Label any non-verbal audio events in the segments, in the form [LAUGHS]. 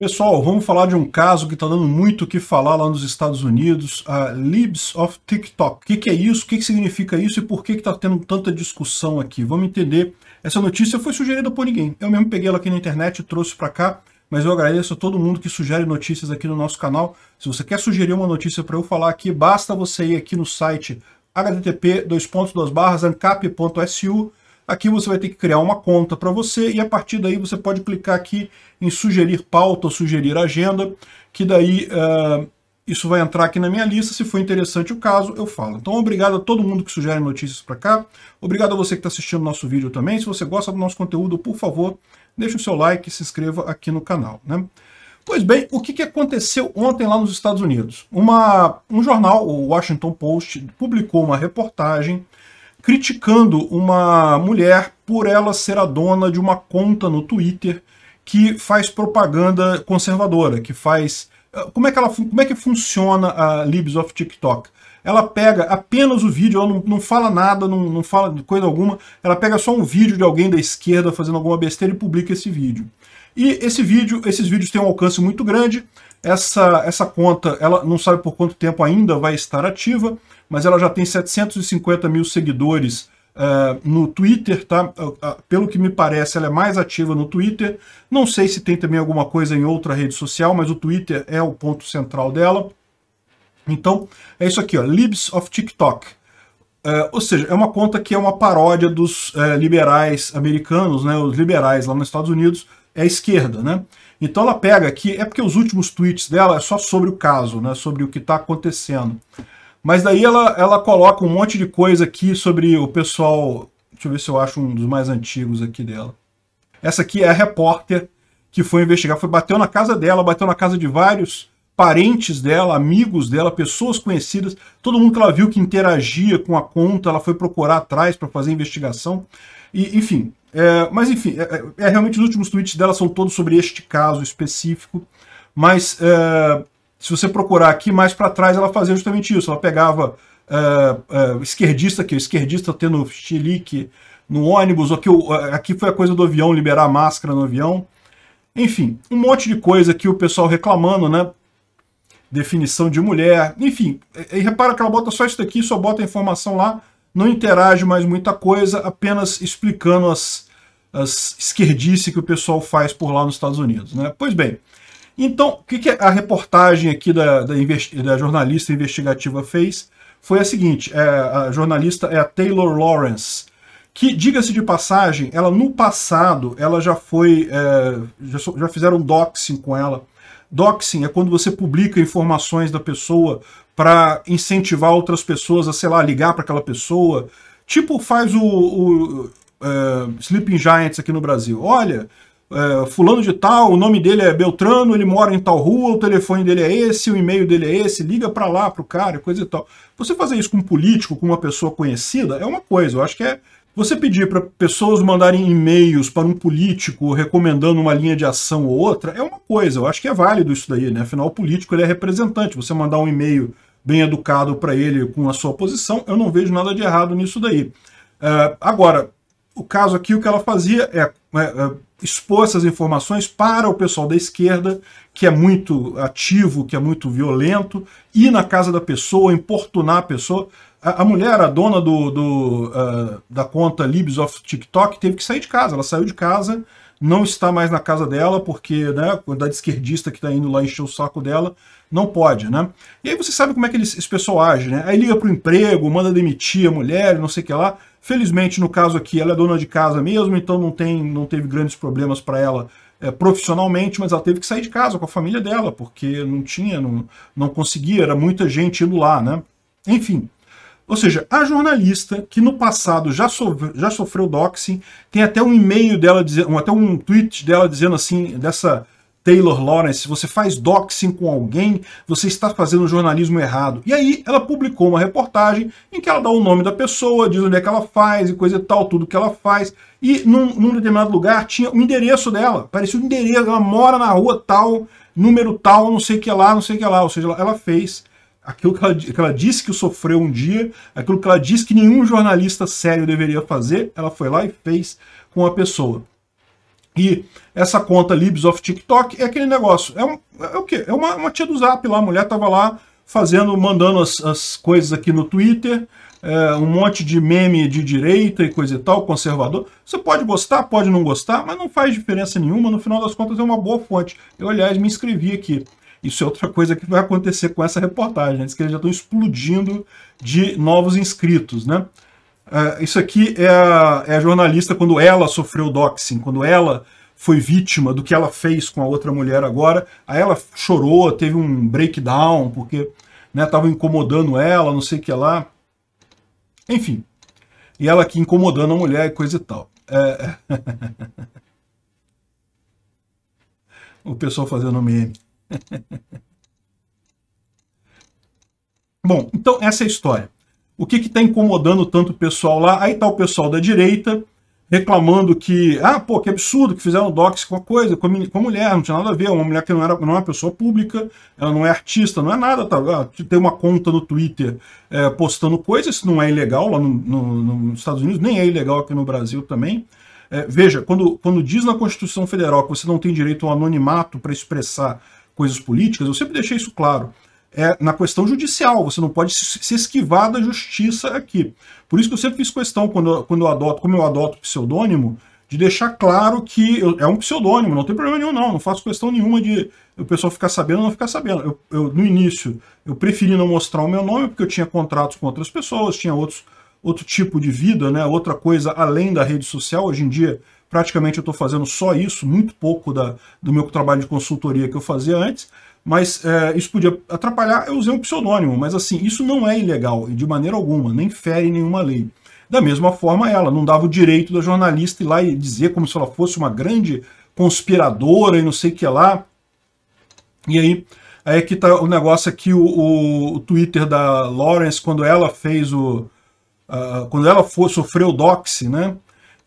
Pessoal, vamos falar de um caso que está dando muito o que falar lá nos Estados Unidos, a Libs of TikTok. O que, que, é isso, o que, que, significa isso e por que está tendo tanta discussão aqui? Vamos entender. Essa notícia foi sugerida por ninguém. Eu mesmo peguei ela aqui na internet e trouxe para cá, mas eu agradeço a todo mundo que sugere notícias aqui no nosso canal. Se você quer sugerir uma notícia para eu falar aqui, basta você ir aqui no site http://ancap.su Aqui você vai ter que criar uma conta para você e a partir daí você pode clicar aqui em sugerir pauta, sugerir agenda, que daí uh, isso vai entrar aqui na minha lista. Se for interessante o caso, eu falo. Então obrigado a todo mundo que sugere notícias para cá. Obrigado a você que está assistindo nosso vídeo também. Se você gosta do nosso conteúdo, por favor, deixe o seu like e se inscreva aqui no canal. Né? Pois bem, o que, que aconteceu ontem lá nos Estados Unidos? Uma, um jornal, o Washington Post, publicou uma reportagem criticando uma mulher por ela ser a dona de uma conta no Twitter que faz propaganda conservadora, que faz... Eh, como é que, ela, como é que funciona a Libs of TikTok? Ela pega apenas o vídeo, ela não, não fala nada, não, não fala coisa alguma, ela pega só um vídeo de alguém da esquerda fazendo alguma besteira e publica esse vídeo. E esse vídeo, esses vídeos têm um alcance muito grande, essa, essa conta, ela não sabe por quanto tempo ainda vai estar ativa, mas ela já tem 750 mil seguidores uh, no Twitter, tá? Uh, uh, pelo que me parece, ela é mais ativa no Twitter. Não sei se tem também alguma coisa em outra rede social, mas o Twitter é o ponto central dela. Então, é isso aqui, ó, Libs of TikTok. Uh, ou seja, é uma conta que é uma paródia dos uh, liberais americanos, né, os liberais lá nos Estados Unidos, é a esquerda. Né? Então ela pega aqui, é porque os últimos tweets dela é só sobre o caso, né, sobre o que está acontecendo. Mas daí ela, ela coloca um monte de coisa aqui sobre o pessoal. Deixa eu ver se eu acho um dos mais antigos aqui dela. Essa aqui é a repórter que foi investigar. Foi, bateu na casa dela, bateu na casa de vários parentes dela, amigos dela, pessoas conhecidas, todo mundo que ela viu que interagia com a conta, ela foi procurar atrás para fazer investigação. E, enfim, é, mas enfim, é, é, é, realmente os últimos tweets dela são todos sobre este caso específico, mas é, se você procurar aqui mais para trás, ela fazia justamente isso. Ela pegava uh, uh, esquerdista aqui, esquerdista tá tendo xilique no ônibus, ou que uh, aqui foi a coisa do avião, liberar máscara no avião. Enfim, um monte de coisa que o pessoal reclamando, né? Definição de mulher, enfim. E, repara que ela bota só isso daqui, só bota a informação lá, não interage mais muita coisa, apenas explicando as, as esquerdice que o pessoal faz por lá nos Estados Unidos, né? Pois bem, então, o que, que, a reportagem aqui da, da, da, jornalista investigativa fez? Foi a seguinte, é, a jornalista é a Taylor Lawrence, que, diga-se de passagem, ela no passado, ela já foi, é, já, já fizeram doxing com ela. Doxing é quando você publica informações da pessoa para incentivar outras pessoas a, sei lá, ligar para aquela pessoa. Tipo, faz o, o é, Sleeping Giants aqui no Brasil. Olha, é, fulano de tal, o nome dele é Beltrano, ele mora em tal rua, o telefone dele é esse, o e-mail dele é esse, liga para lá pro cara, coisa e tal. Você fazer isso com um político, com uma pessoa conhecida, é uma coisa. Eu acho que é você pedir para pessoas mandarem e-mails para um político recomendando uma linha de ação ou outra, é uma coisa. Eu acho que é válido isso daí, né? Afinal, o político ele é representante. Você mandar um e-mail bem educado para ele com a sua posição, eu não vejo nada de errado nisso daí. É, agora, o caso aqui, o que ela fazia é, é, é expor essas informações para o pessoal da esquerda, que é muito ativo, que é muito violento, ir na casa da pessoa, importunar a pessoa. A, a mulher, a dona do, do uh, da conta Libs of TikTok, teve que sair de casa. Ela saiu de casa não está mais na casa dela, porque né, a quantidade esquerdista que está indo lá encher o saco dela, não pode, né? E aí você sabe como é que eles, esse pessoal age, né? Aí liga para o emprego, manda demitir a mulher, não sei o que lá. Felizmente, no caso aqui, ela é dona de casa mesmo, então não, tem, não teve grandes problemas para ela é, profissionalmente, mas ela teve que sair de casa com a família dela, porque não tinha, não, não conseguia, era muita gente indo lá, né? Enfim, ou seja, a jornalista que no passado já, sofreu, já sofreu doxing, tem até um e-mail dela, dizendo, até um tweet dela dizendo assim, dessa Taylor Lawrence, se você faz doxing com alguém, você está fazendo jornalismo errado. E aí ela publicou uma reportagem em que ela dá o nome da pessoa, diz onde é que ela faz e coisa e tal, tudo que ela faz. E num, num determinado lugar tinha o endereço dela, parecia o endereço, ela mora na rua tal, número tal, não sei o que lá, não sei o que lá. Ou seja, ela, ela fez aquilo que ela, que ela, disse que sofreu um dia, aquilo que ela disse que nenhum jornalista sério deveria fazer, ela foi lá e fez com a pessoa. E essa conta Libs of TikTok é aquele negócio, é, um, é o quê? É uma, uma, tia do Zap lá, a mulher tava lá fazendo, mandando as, as coisas aqui no Twitter, é, um monte de meme de direita e coisa e tal, conservador. Você pode gostar, pode não gostar, mas não faz diferença nenhuma, no final das contas é uma boa fonte. Eu, aliás, me inscrevi aqui. Isso é outra coisa que vai acontecer com essa reportagem. que Eles já estão explodindo de novos inscritos, né? Uh, isso aqui é a, é a, jornalista quando ela sofreu doxing, quando ela foi vítima do que ela fez com a outra mulher agora. Aí ela chorou, teve um breakdown, porque estava né, incomodando ela, não sei o que lá. Enfim. E ela aqui incomodando a mulher e coisa e tal. É... [LAUGHS] o pessoal fazendo meme. [LAUGHS] Bom, então essa é a história. O que está incomodando tanto o pessoal lá? Aí está o pessoal da direita reclamando que, ah, pô, que absurdo que fizeram docs com a coisa, com a, mulher, não tinha nada a ver, uma mulher que não, era, não é uma pessoa pública, ela não é artista, não é nada, tá? Ah, tem uma conta no Twitter é, postando coisas, isso não é ilegal lá no, no, nos Estados Unidos, nem é ilegal aqui no Brasil também. É, veja, quando, quando diz na Constituição Federal que você não tem direito ao anonimato para expressar coisas políticas, eu sempre deixei isso claro. É, na questão judicial, você não pode se esquivar da justiça aqui. Por isso que eu sempre fiz questão, quando, quando eu adoto, como eu adoto pseudônimo, de deixar claro que eu, é um pseudônimo, não tem problema nenhum, não. Não faço questão nenhuma de o pessoal ficar sabendo ou não ficar sabendo. Eu, eu, no início, eu preferi não mostrar o meu nome, porque eu tinha contratos com outras pessoas, tinha outros, outro tipo de vida, né? outra coisa além da rede social. Hoje em dia, praticamente eu estou fazendo só isso, muito pouco da, do meu trabalho de consultoria que eu fazia antes, mas é, isso podia atrapalhar, eu usei um pseudônimo, mas assim, isso não é ilegal, de maneira alguma, nem fere nenhuma lei. Da mesma forma, ela não dava o direito da jornalista ir lá e dizer como se ela fosse uma grande conspiradora e não sei o que lá. E aí, aí é que tá o negócio aqui, o, o, o Twitter da Lawrence, quando ela fez o... Uh, quando ela for, sofreu o doxy, né?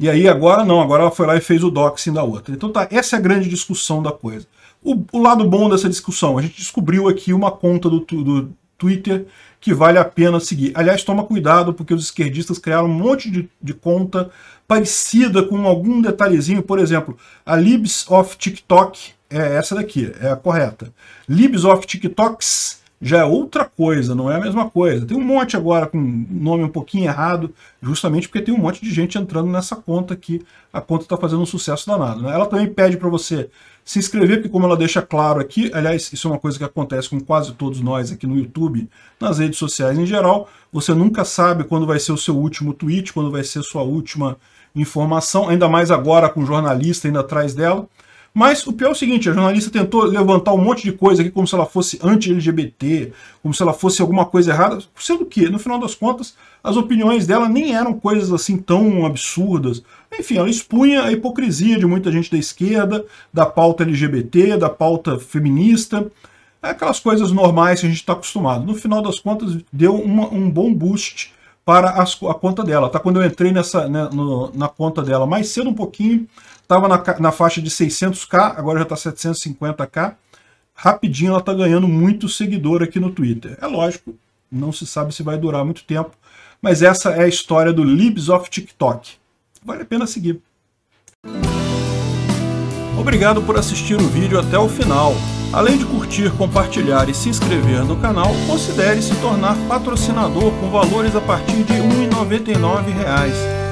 E aí agora não, agora ela foi lá e fez o doxing da outra. Então tá, essa é a grande discussão da coisa. O, o lado bom dessa discussão, a gente descobriu aqui uma conta do, do Twitter que vale a pena seguir. Aliás, toma cuidado, porque os esquerdistas criaram um monte de, de conta parecida com algum detalhezinho. Por exemplo, a Libs of TikTok é essa daqui, é a correta. Libs of TikToks já é outra coisa, não é a mesma coisa. Tem um monte agora com nome um pouquinho errado, justamente porque tem um monte de gente entrando nessa conta aqui. A conta está fazendo um sucesso danado. Né? Ela também pede para você se inscrever, porque como ela deixa claro aqui, aliás, isso é uma coisa que acontece com quase todos nós aqui no YouTube, nas redes sociais em geral, você nunca sabe quando vai ser o seu último tweet, quando vai ser sua última informação, ainda mais agora com jornalista ainda atrás dela. Mas o pior é o seguinte, a jornalista tentou levantar um monte de coisa aqui como se ela fosse anti-LGBT, como se ela fosse alguma coisa errada, sendo que, no final das contas, as opiniões dela nem eram coisas assim tão absurdas. Enfim, ela expunha a hipocrisia de muita gente da esquerda, da pauta LGBT, da pauta feminista, é aquelas coisas normais que a gente está acostumado. No final das contas, deu uma, um bom boost para a, a conta dela. Tá? Quando eu entrei nessa, né, no, na conta dela mais cedo um pouquinho, Estava na, na faixa de 600k, agora já está 750k. Rapidinho ela está ganhando muito seguidor aqui no Twitter. É lógico, não se sabe se vai durar muito tempo, mas essa é a história do Libs of TikTok. Vale a pena seguir. Obrigado por assistir o vídeo até o final. Além de curtir, compartilhar e se inscrever no canal, considere se tornar patrocinador com valores a partir de R$ 1,99